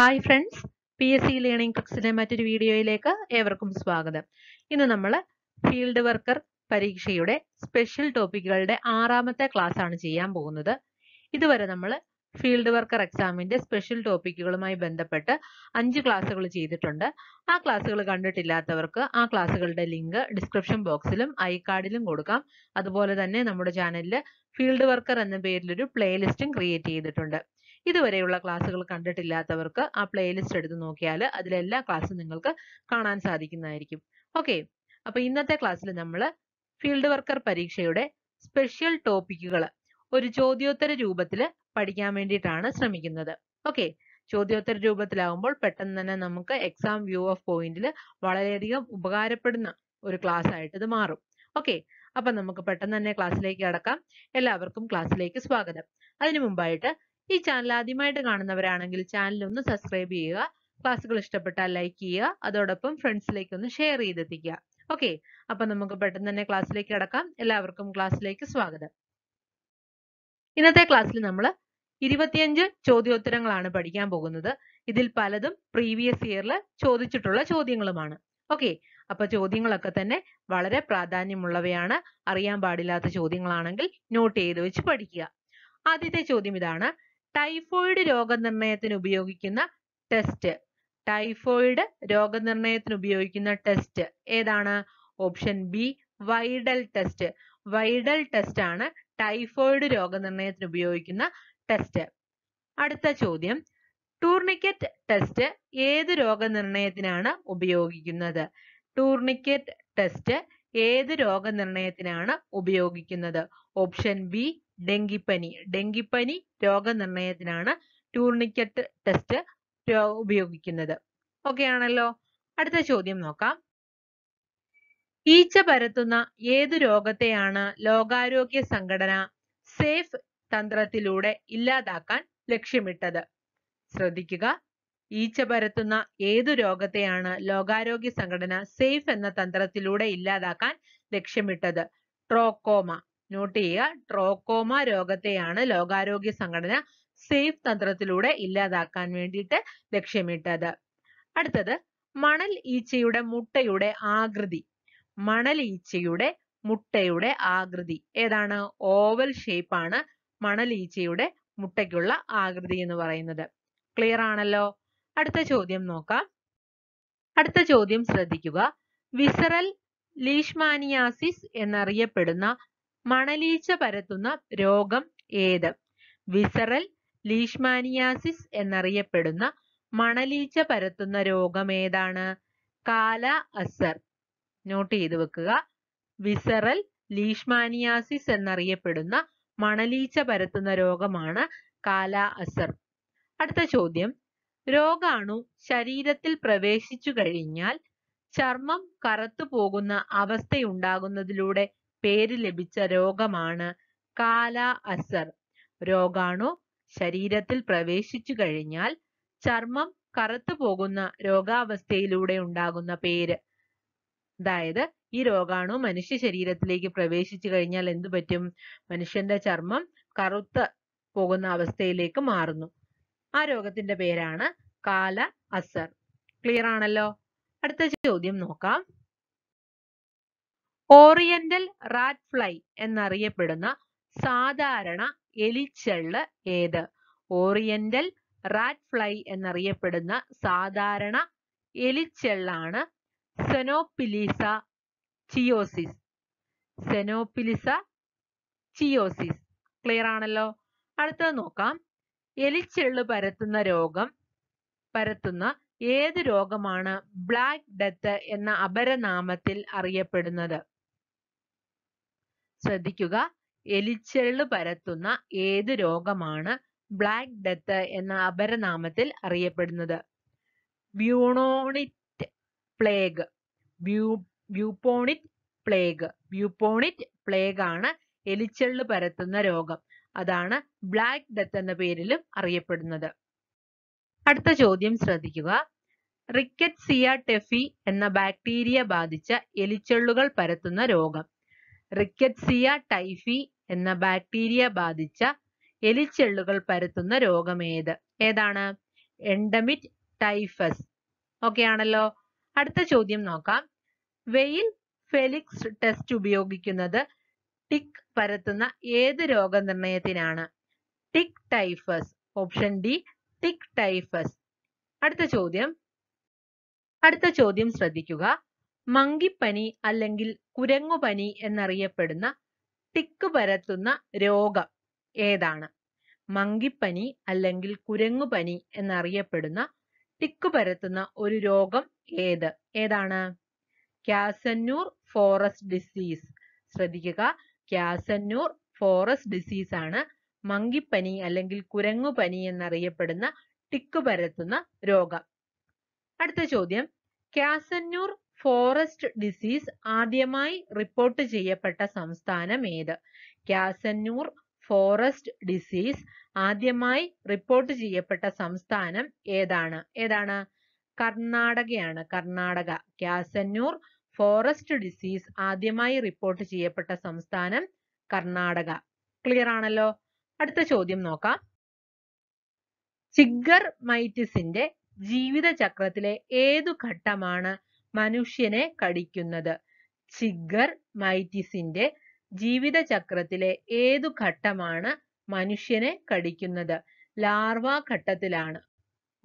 Hi friends P S C learning ട്രിക്സിലെ മറ്റൊരു വീഡിയോയിലേക്ക് ഏവർക്കും സ്വാഗതം ഇന്ന് നമ്മൾ ഫീൽഡ് വർക്കർ പരീക്ഷയുടെ സ്പെഷ്യൽ ടോപ്പിക്കുകളുടെ ആറാമത്തെ ക്ലാസ് ആണ് ചെയ്യാൻ പോകുന്നത് ഇതുവരെ നമ്മൾ ഫീൽഡ് വർക്കർ എക്സാമിന്റെ സ്പെഷ്യൽ ടോപ്പിക്കുകളുമായി ബന്ധപ്പെട്ട് അഞ്ച് ക്ലാസ്സുകൾ ചെയ്തിട്ടുണ്ട് ആ ക്ലാസ്സുകൾ കണ്ടിട്ടില്ലാത്തവർക്ക് ആ ക്ലാസ്സുകളുടെ ലിങ്ക് ഡിസ്ക്രിപ്ഷൻ ബോക്സിലും ഐ കാർഡിലും കൊടുക്കാം അതുപോലെ തന്നെ നമ്മുടെ ചാനലിൽ ഫീൽഡ് വർക്കർ എന്ന പേരിലൊരു പ്ലേലിസ്റ്റും ക്രിയേറ്റ് ചെയ്തിട്ടുണ്ട് ഇതുവരെയുള്ള ക്ലാസ്സുകൾ കണ്ടിട്ടില്ലാത്തവർക്ക് ആ പ്ലേലിസ്റ്റ് എടുത്ത് നോക്കിയാൽ അതിലെല്ലാ ക്ലാസ്സും നിങ്ങൾക്ക് കാണാൻ സാധിക്കുന്നതായിരിക്കും ഓക്കെ അപ്പോൾ ഇന്നത്തെ ക്ലാസ്സിൽ നമ്മൾ ഫീൽഡ് വർക്കർ പരീക്ഷയുടെ സ്പെഷ്യൽ ടോപ്പിക്കുകൾ ഒരു ചോദ്യോത്തര രൂപത്തിൽ പഠിക്കാൻ വേണ്ടിയിട്ടാണ് ശ്രമിക്കുന്നത് ഓക്കെ ചോദ്യോത്തര രൂപത്തിലാവുമ്പോൾ പെട്ടെന്ന് തന്നെ നമുക്ക് എക്സാം വ്യൂ ഓഫ് പോയിന്റിൽ വളരെയധികം ഉപകാരപ്പെടുന്ന ഒരു ക്ലാസ് ആയിട്ട് ഇത് മാറും ഓക്കെ അപ്പൊ നമുക്ക് പെട്ടെന്ന് തന്നെ ക്ലാസ്സിലേക്ക് കടക്കാം എല്ലാവർക്കും ക്ലാസ്സിലേക്ക് സ്വാഗതം അതിനു മുമ്പായിട്ട് ഈ ചാനൽ ആദ്യമായിട്ട് കാണുന്നവരാണെങ്കിൽ ചാനൽ ഒന്ന് സബ്സ്ക്രൈബ് ചെയ്യുക ക്ലാസ്സുകൾ ഇഷ്ടപ്പെട്ടാൽ ലൈക്ക് ചെയ്യുക അതോടൊപ്പം ഫ്രണ്ട്സിലേക്ക് ഒന്ന് ഷെയർ ചെയ്തെത്തിക്കുക ഓക്കെ അപ്പൊ നമുക്ക് പെട്ടെന്ന് തന്നെ ക്ലാസ്സിലേക്ക് കടക്കാം എല്ലാവർക്കും ക്ലാസ്സിലേക്ക് സ്വാഗതം ഇന്നത്തെ ക്ലാസ്സിൽ നമ്മൾ ഇരുപത്തിയഞ്ച് ചോദ്യോത്തരങ്ങളാണ് പഠിക്കാൻ പോകുന്നത് ഇതിൽ പലതും പ്രീവിയസ് ഇയറിൽ ചോദിച്ചിട്ടുള്ള ചോദ്യങ്ങളുമാണ് ഓക്കെ അപ്പൊ ചോദ്യങ്ങളൊക്കെ തന്നെ വളരെ പ്രാധാന്യമുള്ളവയാണ് അറിയാൻ പാടില്ലാത്ത ചോദ്യങ്ങളാണെങ്കിൽ നോട്ട് ചെയ്ത് വെച്ച് പഠിക്കുക ആദ്യത്തെ ചോദ്യം ഇതാണ് ടൈഫോയിഡ് രോഗനിർണയത്തിന് ഉപയോഗിക്കുന്ന ടെസ്റ്റ് ടൈഫോയിഡ് രോഗനിർണയത്തിന് ഉപയോഗിക്കുന്ന ടെസ്റ്റ് ഏതാണ് option B Widal test Widal test ആണ് ടൈഫോയിഡ് രോഗനിർണയത്തിന് ഉപയോഗിക്കുന്ന ടെസ്റ്റ് അടുത്ത ചോദ്യം ടൂർണിക്കറ്റ് ടെസ്റ്റ് ഏത് രോഗനിർണയത്തിനാണ് ഉപയോഗിക്കുന്നത് ടൂർണിക്കറ്റ് ടെസ്റ്റ് ഏത് രോഗനിർണയത്തിനാണ് ഉപയോഗിക്കുന്നത് ഓപ്ഷൻ ബി ഡെങ്കിപ്പനി ഡെങ്കിപ്പനി രോഗനിർണയത്തിനാണ് ടൂർണിക്കറ്റ് ടെസ്റ്റ് ഉപയോഗിക്കുന്നത് ഓക്കെ ആണല്ലോ അടുത്ത ചോദ്യം നോക്കാം ഈച്ച പരത്തുന്ന ഏതു രോഗത്തെയാണ് ലോകാരോഗ്യ സംഘടന സേഫ് തന്ത്രത്തിലൂടെ ഇല്ലാതാക്കാൻ ലക്ഷ്യമിട്ടത് ശ്രദ്ധിക്കുക ഈച്ച പരത്തുന്ന ഏതു രോഗത്തെയാണ് ലോകാരോഗ്യ സംഘടന സേഫ് എന്ന തന്ത്രത്തിലൂടെ ഇല്ലാതാക്കാൻ ലക്ഷ്യമിട്ടത് ട്രോക്കോമ നോട്ട് ചെയ്യുക ട്രോക്കോമ രോഗത്തെയാണ് ലോകാരോഗ്യ സംഘടന സേഫ് തന്ത്രത്തിലൂടെ ഇല്ലാതാക്കാൻ വേണ്ടിയിട്ട് ലക്ഷ്യമിട്ടത് അടുത്തത് മണൽ ഈച്ചയുടെ മുട്ടയുടെ ആകൃതി മണൽ ഈച്ചയുടെ മുട്ടയുടെ ആകൃതി ഏതാണ് ഓവൽ ഷേപ്പാണ് മണൽ ഈച്ചയുടെ മുട്ടയ്ക്കുള്ള ആകൃതി എന്ന് പറയുന്നത് ക്ലിയർ ആണല്ലോ അടുത്ത ചോദ്യം നോക്കാം അടുത്ത ചോദ്യം ശ്രദ്ധിക്കുക വിസറൽ ലീഷ്മാനിയാസിസ് എന്നറിയപ്പെടുന്ന മണലീച്ച പരത്തുന്ന രോഗം ഏത്? വിസറൽ ലീഷ്മാനിയാസിസ് എന്നറിയപ്പെടുന്ന മണലീച്ച പരത്തുന്ന രോഗം ഏതാണ് കാല അസർ നോട്ട് ചെയ്ത് വെക്കുക വിസറൽ ലീഷ്മാനിയാസിസ് എന്നറിയപ്പെടുന്ന മണലീച്ച പരത്തുന്ന രോഗമാണ് കാല അസർ അടുത്ത ചോദ്യം രോഗാണു ശരീരത്തിൽ പ്രവേശിച്ചു കഴിഞ്ഞാൽ ചർമ്മം കറുത്തു പോകുന്ന അവസ്ഥയുണ്ടാകുന്നതിലൂടെ പേര് ലഭിച്ച രോഗമാണ് കാല അസർ രോഗാണു ശരീരത്തിൽ പ്രവേശിച്ചു കഴിഞ്ഞാൽ ചർമ്മം കറുത്തു പോകുന്ന രോഗാവസ്ഥയിലൂടെ ഉണ്ടാകുന്ന പേര് അതായത് ഈ രോഗാണു മനുഷ്യ ശരീരത്തിലേക്ക് പ്രവേശിച്ചു കഴിഞ്ഞാൽ എന്തു പറ്റും മനുഷ്യന്റെ ചർമ്മം കറുത്ത പോകുന്ന അവസ്ഥയിലേക്ക് മാറുന്നു ആ രോഗത്തിന്റെ പേരാണ് കാല അസർ ക്ലിയർ ആണല്ലോ അടുത്ത ചോദ്യം നോക്കാം ഓറിയന്റൽ റാറ്റ് ഫ്ലൈ എന്നറിയപ്പെടുന്ന സാധാരണ എലിച്ചെള്ള് ഏത് ഓറിയന്റൽ റാറ്റ് ഫ്ലൈ എന്നറിയപ്പെടുന്ന സാധാരണ എലിച്ചെള്ളാണ് സെനോപ്പിലിസ ചിയോസിസ് സെനോപ്പിലിസ ചിയോസിസ് ക്ലിയർ ആണല്ലോ അടുത്തത് നോക്കാം എലിച്ചെള്ള് പരത്തുന്ന രോഗം പരത്തുന്ന ഏത് രോഗമാണ് ബ്ലാക്ക് ഡെത്ത് എന്ന അപരനാമത്തിൽ അറിയപ്പെടുന്നത് ശ്രദ്ധിക്കുക എലിച്ചെള്ള് പരത്തുന്ന ഏത് രോഗമാണ് ബ്ലാക്ക് ഡെത്ത് എന്ന അപരനാമത്തിൽ അറിയപ്പെടുന്നത് ബ്യൂണോണിറ്റ് പ്ലേഗ് ബ്യൂ ബ്യൂപോണിറ്റ് പ്ലേഗ് ബ്യൂപോണിറ്റ് പ്ലേഗ് ആണ് എലിച്ചെള്ള് പരത്തുന്ന രോഗം അതാണ് ബ്ലാക്ക് ഡെത്ത് എന്ന പേരിലും അറിയപ്പെടുന്നത് അടുത്ത ചോദ്യം ശ്രദ്ധിക്കുക റിക്കറ്റ്സിയ ടെഫി എന്ന ബാക്ടീരിയ ബാധിച്ച എലിച്ചെള്ളുകൾ പരത്തുന്ന രോഗം റിക്കറ്റ്സിയ ടൈഫി എന്ന ബാക്ടീരിയ ബാധിച്ച എലിച്ചെള്ളുകൾ പരത്തുന്ന രോഗമേത് ഏതാണ് എൻഡമിറ്റ് ടൈഫസ് ഓക്കെ ആണല്ലോ അടുത്ത ചോദ്യം നോക്കാം വെയിൽ ഫെലിക്സ് ടെസ്റ്റ് ഉപയോഗിക്കുന്നത് ടിക് പരത്തുന്ന ഏത് രോഗനിർണയത്തിനാണ് tick typhus option D tick typhus അടുത്ത ചോദ്യം അടുത്ത ചോദ്യം ശ്രദ്ധിക്കുക മങ്കിപ്പനി അല്ലെങ്കിൽ കുരങ്ങുപനി എന്നറിയപ്പെടുന്ന ടിക്ക് പരത്തുന്ന രോഗം ഏതാണ് മങ്കിപ്പനി അല്ലെങ്കിൽ കുരങ്ങുപനി എന്നറിയപ്പെടുന്ന ടിക്ക് പരത്തുന്ന ഒരു രോഗം ഏത് ഏതാണ് കാസന്നൂർ ഫോറസ്റ്റ് ഡിസീസ് ശ്രദ്ധിക്കുക കാസന്നൂർ ഫോറസ്റ്റ് ഡിസീസ് ആണ് മങ്കിപ്പനി അല്ലെങ്കിൽ കുരങ്ങുപനി എന്നറിയപ്പെടുന്ന ടിക്ക് പരത്തുന്ന രോഗം അടുത്ത ചോദ്യം കാസന്നൂർ ഫോറസ്റ്റ് ഡിസീസ് ആദ്യമായി റിപ്പോർട്ട് ചെയ്യപ്പെട്ട സംസ്ഥാനം ഏത് കാസന്നൂർ ഫോറസ്റ്റ് ഡിസീസ് ആദ്യമായി റിപ്പോർട്ട് ചെയ്യപ്പെട്ട സംസ്ഥാനം ഏതാണ് ഏതാണ് കർണാടകയാണ് കർണാടക കാസന്നൂർ ഫോറസ്റ്റ് ഡിസീസ് ആദ്യമായി റിപ്പോർട്ട് ചെയ്യപ്പെട്ട സംസ്ഥാനം കർണാടക ക്ലിയർ ആണല്ലോ അടുത്ത ചോദ്യം നോക്കാം ചിഗർ മൈറ്റിസിന്റെ ജീവിതചക്രത്തിലെ ഏതു ഘട്ടമാണ് മനുഷ്യനെ കടിക്കുന്നത് ചിഗർ മൈറ്റിസിന്റെ ജീവിതചക്രത്തിലെ ഏതു ഘട്ടമാണ് മനുഷ്യനെ കടിക്കുന്നത് ലാർവ ഘട്ടത്തിലാണ്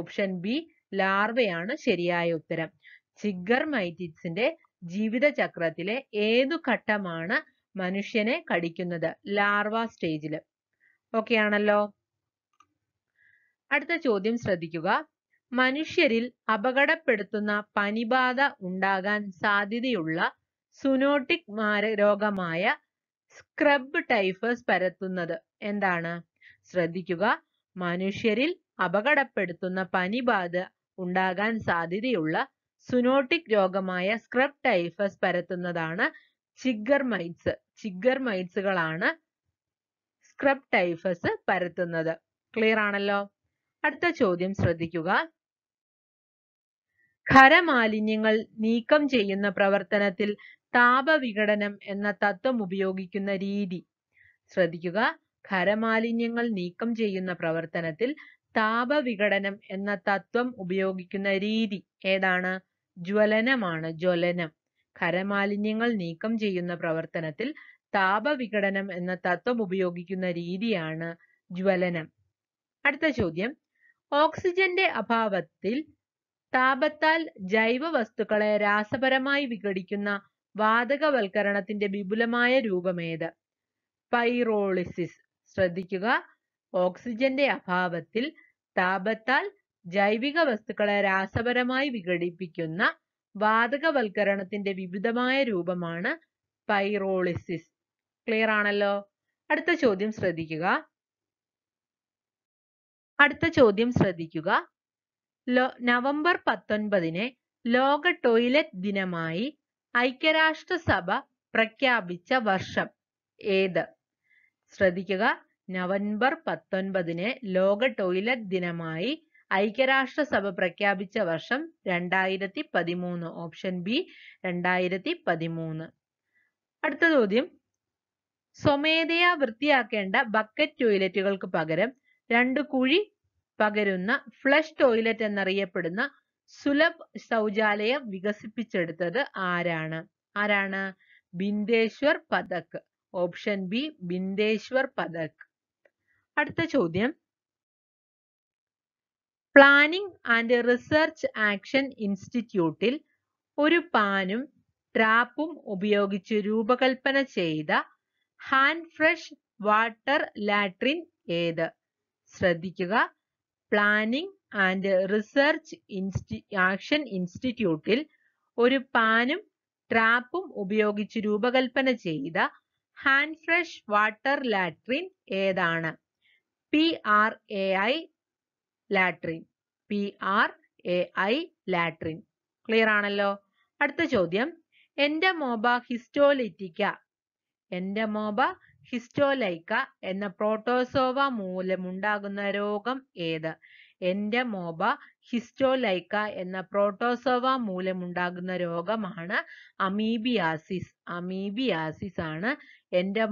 ഓപ്ഷൻ ബി ലാർവയാണ് ശരിയായ ഉത്തരം ചിഗർ മൈറ്റിസിന്റെ ജീവിതചക്രത്തിലെ ഏതു ഘട്ടമാണ് മനുഷ്യനെ കടിക്കുന്നത് ലാർവ സ്റ്റേജിൽ ഓക്കെ ആണല്ലോ അടുത്ത ചോദ്യം ശ്രദ്ധിക്കുക മനുഷ്യരിൽ അപകടപ്പെടുത്തുന്ന പനിബാധ ഉണ്ടാകാൻ സാധ്യതയുള്ള സുനോട്ടിക് രോഗമായ സ്ക്രബ് ടൈഫസ് പരത്തുന്നത് എന്താണ് ശ്രദ്ധിക്കുക മനുഷ്യരിൽ അപകടപ്പെടുത്തുന്ന പനിബാധ ഉണ്ടാകാൻ സാധ്യതയുള്ള സുനോട്ടിക് രോഗമായ സ്ക്രബ് ടൈഫസ് പരത്തുന്നതാണ് ചിഗർ മൈറ്റ്സ് ചിഗർ മൈറ്റ്സുകളാണ് സ്ക്രബ് ടൈഫസ് പരത്തുന്നത് ക്ലിയർ ആണല്ലോ അടുത്ത ചോദ്യം ശ്രദ്ധിക്കുക ഖരമാലിന്യങ്ങൾ നീക്കം ചെയ്യുന്ന പ്രവർത്തനത്തിൽ താപവിഘടനം എന്ന തത്വം ഉപയോഗിക്കുന്ന രീതി ശ്രദ്ധിക്കുക ഖരമാലിന്യങ്ങൾ നീക്കം ചെയ്യുന്ന പ്രവർത്തനത്തിൽ താപവിഘടനം എന്ന തത്വം ഉപയോഗിക്കുന്ന രീതി ഏതാണ് ജ്വലനമാണ് ജ്വലനം ഖരമാലിന്യങ്ങൾ നീക്കം ചെയ്യുന്ന പ്രവർത്തനത്തിൽ താപവിഘടനം എന്ന തത്വം ഉപയോഗിക്കുന്ന രീതിയാണ് ജ്വലനം അടുത്ത ചോദ്യം ഓക്സിജന്റെ അഭാവത്തിൽ താപത്താൽ ജൈവവസ്തുക്കളെ രാസപരമായി വിഘടിക്കുന്ന വാതകവൽക്കരണത്തിന്റെ വിപുലമായ രൂപമേത് പൈറോളിസിസ് ശ്രദ്ധിക്കുക ഓക്സിജന്റെ അഭാവത്തിൽ താപത്താൽ ജൈവിക വസ്തുക്കളെ രാസപരമായി വിഘടിപ്പിക്കുന്ന വാതകവൽക്കരണത്തിന്റെ വിവിധമായ രൂപമാണ് പൈറോളിസിസ് ക്ലിയർ ആണല്ലോ അടുത്ത ചോദ്യം ശ്രദ്ധിക്കുക അടുത്ത ചോദ്യം ശ്രദ്ധിക്കുക നവംബർ പത്തൊൻപതിന് ലോക ടോയ്ലറ്റ് ദിനമായി ഐക്യരാഷ്ട്രസഭ പ്രഖ്യാപിച്ച വർഷം ഏത് ശ്രദ്ധിക്കുക നവംബർ പത്തൊൻപതിന് ലോക ടോയ്ലറ്റ് ദിനമായി ഐക്യരാഷ്ട്രസഭ പ്രഖ്യാപിച്ച വർഷം രണ്ടായിരത്തി പതിമൂന്ന് ഓപ്ഷൻ ബി രണ്ടായിരത്തി പതിമൂന്ന് അടുത്ത ചോദ്യം സ്വമേധയാ വൃത്തിയാക്കേണ്ട ബക്കറ്റ് ടോയ്ലറ്റുകൾക്ക് പകരം രണ്ട് കുഴി പകരുന്ന ഫ്ലഷ് ടോയ്ലറ്റ് എന്നറിയപ്പെടുന്ന സുലഭ് ശൗചാലയം വികസിപ്പിച്ചെടുത്തത് ആരാണ് ആരാണ് ബിന്ദേശ്വർ പതക് ഓപ്ഷൻ ബി ബിന്ദേശ്വർ പതക് അടുത്ത ചോദ്യം പ്ലാനിംഗ് ആൻഡ് റിസർച്ച് ആക്ഷൻ ഇൻസ്റ്റിറ്റ്യൂട്ടിൽ ഒരു പാനും ട്രാപ്പും ഉപയോഗിച്ച് രൂപകൽപ്പന ചെയ്ത ഹാൻഡ് ഫ്രഷ് വാട്ടർ ലാട്രിൻ ഏത് ശ്രദ്ധിക്കുക പ്ലാനിംഗ് ആൻഡ് റിസർച്ച് ഇൻസ്റ്റി ആക്ഷൻ ഇൻസ്റ്റിറ്റ്യൂട്ടിൽ ഒരു പാനും ട്രാപ്പും ഉപയോഗിച്ച് രൂപകൽപ്പന ചെയ്ത ഹാൻഡ് ഫ്രഷ് വാട്ടർ ലാട്രിൻ ഏതാണ് P R A I latrine P R A I latrine clear ആണല്ലോ അടുത്ത ചോദ്യം എൻ്റെ മോബ ഹിസ്റ്റോലിറ്റിക്ക എൻ്റെ മോബ ഹിസ്റ്റോലൈക്ക എന്ന പ്രോട്ടോസോവ മൂലമുണ്ടാകുന്ന രോഗം ഏത് മോബ ഹിസ്റ്റോലൈക്ക എന്ന പ്രോട്ടോസോവ മൂലമുണ്ടാകുന്ന രോഗമാണ് അമീബിയാസിസ് അമീബിയാസിസ് ആണ്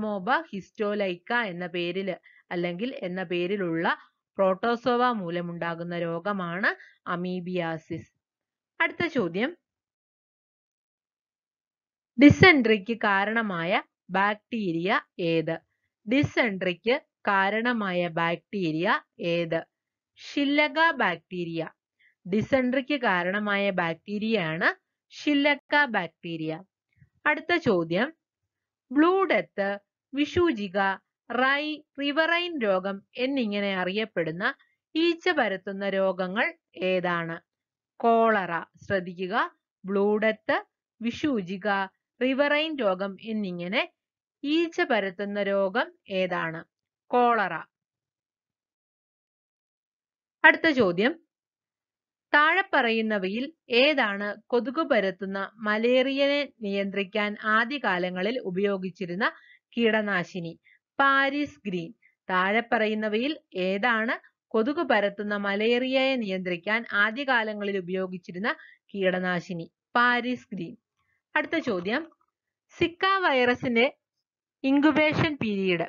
മോബ ഹിസ്റ്റോലൈക്ക എന്ന പേരിൽ അല്ലെങ്കിൽ എന്ന പേരിലുള്ള പ്രോട്ടോസോവ മൂലമുണ്ടാകുന്ന രോഗമാണ് അമീബിയാസിസ് അടുത്ത ചോദ്യം ഡിസെൻട്രിക്ക് കാരണമായ ബാക്ടീരിയ ഏത് ഡിസെൻട്രിക്ക് കാരണമായ ബാക്ടീരിയ ഏത് ഷില്ലക ബാക്ടീരിയ ഡിസെൻട്രിക്ക് കാരണമായ ബാക്ടീരിയയാണ് ഷില്ലക്ക ബാക്ടീരിയ അടുത്ത ചോദ്യം ബ്ലൂ ഡെത്ത് വിഷൂചിക റൈ റിവറൈൻ രോഗം എന്നിങ്ങനെ അറിയപ്പെടുന്ന ഈച്ച പരത്തുന്ന രോഗങ്ങൾ ഏതാണ് കോളറ ശ്രദ്ധിക്കുക ബ്ലൂ ഡെത്ത് വിഷൂചിക റിവറൈൻ രോഗം എന്നിങ്ങനെ ഈച്ച പരത്തുന്ന രോഗം ഏതാണ് കോളറ അടുത്ത ചോദ്യം താഴെ പറയുന്നവയിൽ ഏതാണ് കൊതുക് പരത്തുന്ന മലേറിയനെ നിയന്ത്രിക്കാൻ ആദ്യകാലങ്ങളിൽ ഉപയോഗിച്ചിരുന്ന കീടനാശിനി പാരീസ് ഗ്രീൻ താഴെ പറയുന്നവയിൽ ഏതാണ് കൊതുക് പരത്തുന്ന മലേറിയയെ നിയന്ത്രിക്കാൻ ആദ്യകാലങ്ങളിൽ ഉപയോഗിച്ചിരുന്ന കീടനാശിനി പാരീസ് ഗ്രീൻ അടുത്ത ചോദ്യം സിക്ക വൈറസിന്റെ ഇങ്കുബേഷൻ പീരീഡ്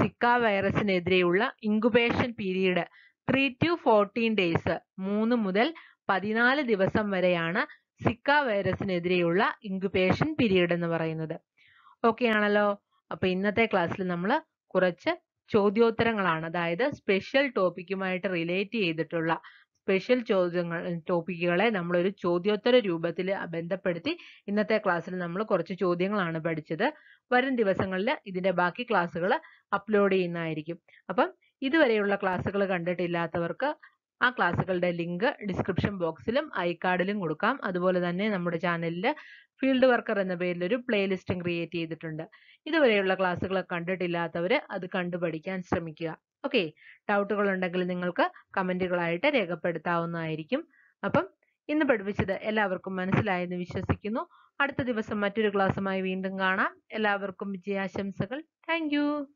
സിക്കാ വൈറസിനെതിരെയുള്ള incubation period three to fourteen days മൂന്ന് മുതൽ പതിനാല് ദിവസം വരെയാണ് സിക്ക വൈറസിനെതിരെയുള്ള ഇൻക്യുബേഷൻ പീരീഡ് എന്ന് പറയുന്നത് ഓക്കെ ആണല്ലോ അപ്പൊ ഇന്നത്തെ ക്ലാസ്സിൽ നമ്മൾ കുറച്ച് ചോദ്യോത്തരങ്ങളാണ് അതായത് സ്പെഷ്യൽ ടോപ്പിക്കുമായിട്ട് റിലേറ്റ് ചെയ്തിട്ടുള്ള സ്പെഷ്യൽ ചോദ്യങ്ങൾ ടോപ്പിക്കുകളെ നമ്മളൊരു ചോദ്യോത്തര രൂപത്തിൽ ബന്ധപ്പെടുത്തി ഇന്നത്തെ ക്ലാസ്സിൽ നമ്മൾ കുറച്ച് ചോദ്യങ്ങളാണ് പഠിച്ചത് വരും ദിവസങ്ങളിൽ ഇതിൻ്റെ ബാക്കി ക്ലാസ്സുകൾ അപ്ലോഡ് ചെയ്യുന്നതായിരിക്കും അപ്പം ഇതുവരെയുള്ള ക്ലാസ്സുകൾ കണ്ടിട്ടില്ലാത്തവർക്ക് ആ ക്ലാസ്സുകളുടെ ലിങ്ക് ഡിസ്ക്രിപ്ഷൻ ബോക്സിലും ഐ കാർഡിലും കൊടുക്കാം അതുപോലെ തന്നെ നമ്മുടെ ചാനലിൽ ഫീൽഡ് വർക്കർ എന്ന പേരിൽ ഒരു പ്ലേലിസ്റ്റും ക്രിയേറ്റ് ചെയ്തിട്ടുണ്ട് ഇതുവരെയുള്ള ക്ലാസ്സുകൾ കണ്ടിട്ടില്ലാത്തവർ അത് കണ്ടു പഠിക്കാൻ ശ്രമിക്കുക ഓക്കെ ഡൗട്ടുകൾ ഉണ്ടെങ്കിൽ നിങ്ങൾക്ക് കമൻറ്റുകളായിട്ട് രേഖപ്പെടുത്താവുന്നതായിരിക്കും അപ്പം ഇന്ന് പഠിപ്പിച്ചത് എല്ലാവർക്കും മനസ്സിലായെന്ന് വിശ്വസിക്കുന്നു അടുത്ത ദിവസം മറ്റൊരു ക്ലാസ്സുമായി വീണ്ടും കാണാം എല്ലാവർക്കും വിജയാശംസകൾ താങ്ക്